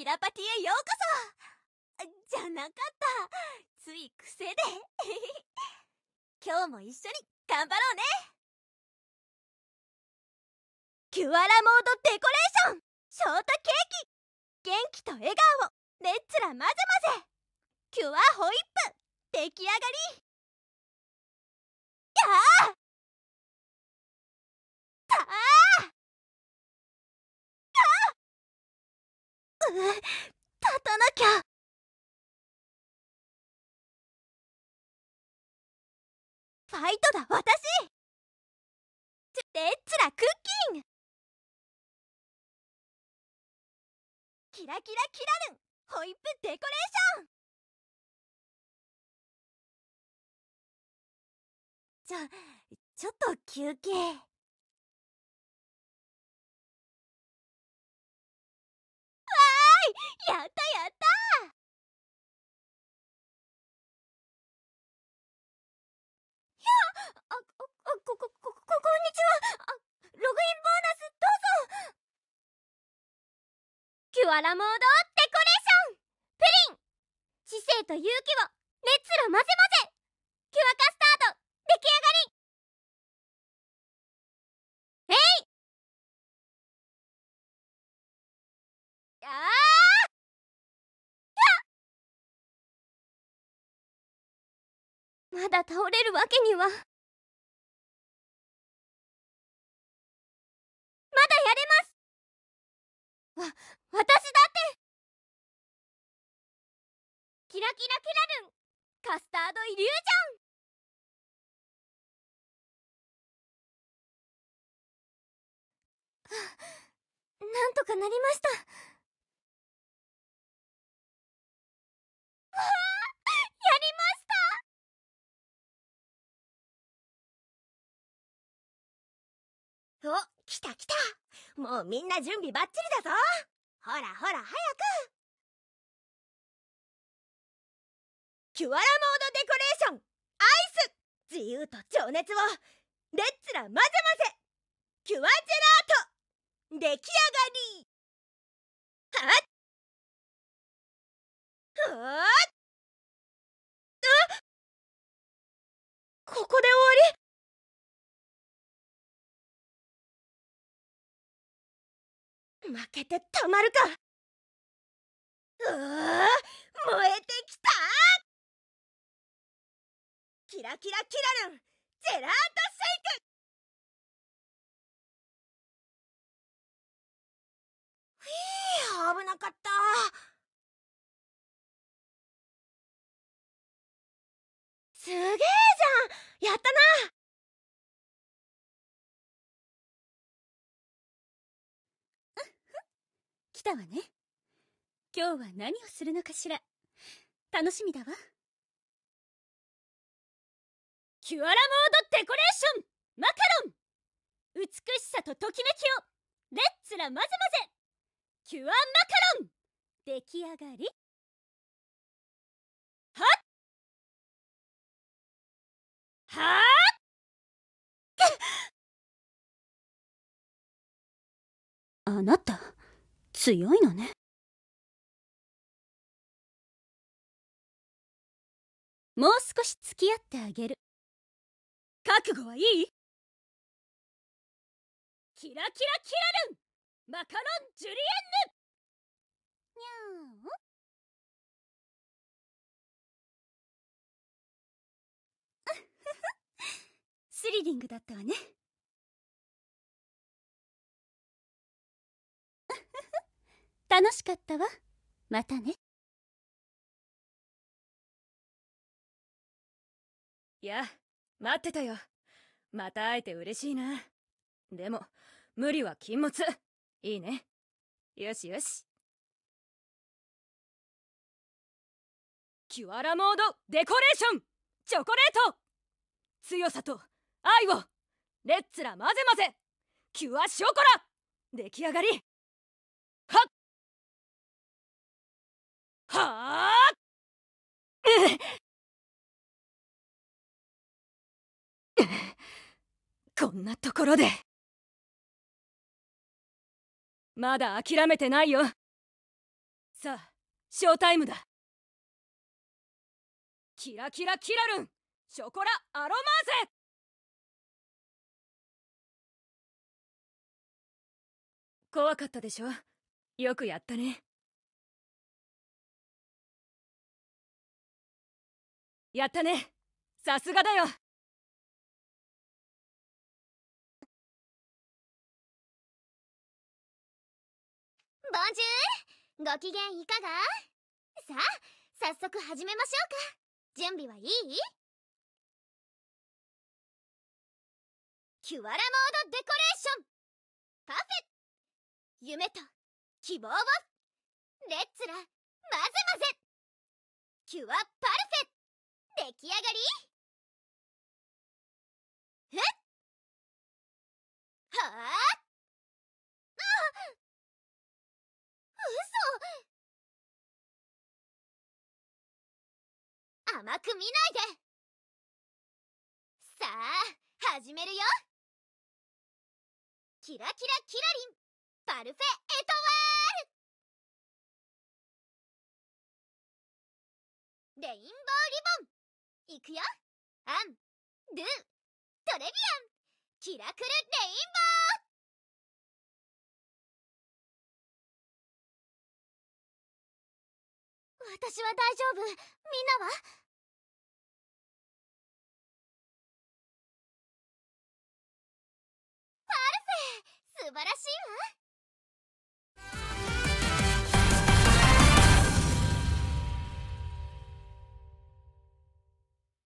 キラパティへようこそじゃなかったつい癖で 今日も一緒に頑張ろうねキュアラモードデコレーションショートケーキ元気と笑顔レッツラ混ぜ混ぜキュアホイップ出来上がりやあたあ立たなきゃファイトだ私レッツラクッキンキラキラキラルンホイップデコレーションちょちょっと休憩やったやったひゃあここここここんにちはあログインボーナスどうぞキュアラモードデコレーションプリン知性と勇気をレッツラ混ぜ混ぜキュアカまだ倒れるわけにはまだやれますわ私だってキラキラキラルンカスタードイリュージョン なんとかなりましたお、来た来たもうみんな準備バッチリだぞほらほら早くキュアラモードデコレーションアイス自由と情熱をレッツラ混ぜ混ぜキュアジェラート出来上がりはっ負けてたまるかうわ燃えてきたキラキラキラルンジェラートシェイクひー危なかった来たわね今日は何をするのかしら楽しみだわキュアラモードデコレーションマカロン美しさとときめきをレッツラまぜまぜキュアマカロン出来上がりはっはっあなた強いのねもう少し付き合ってあげる覚悟はいいキラキラキラルンマカロンジュリエンヌニャー スリリングだったわね楽しかったわまたねいや待ってたよまた会えて嬉しいなでも無理は禁物いいねよしよしキュアラモードデコレーションチョコレート強さと愛をレッツラ混ぜ混ぜキュアショコラ出来上がりはっはあ こんなところでまだ諦めてないよさあショータイムだキラキラキラルンショコラアロマーゼ怖かったでしょよくやったねやったねさすがだよボンジュールご機嫌いかがさあ早速始めましょうか準備はいいキュアラモードデコレーションパフェ夢と希望をレッツラまぜまぜキュアパレき上がりふっはあ嘘甘く見ないでさあ始めるよキラキラキラリンパルフェエトワールレインボーリボンいくよアン、ドゥ、トレビアンキラクルレインボー私は大丈夫みんなはパルセェ素晴らしいわ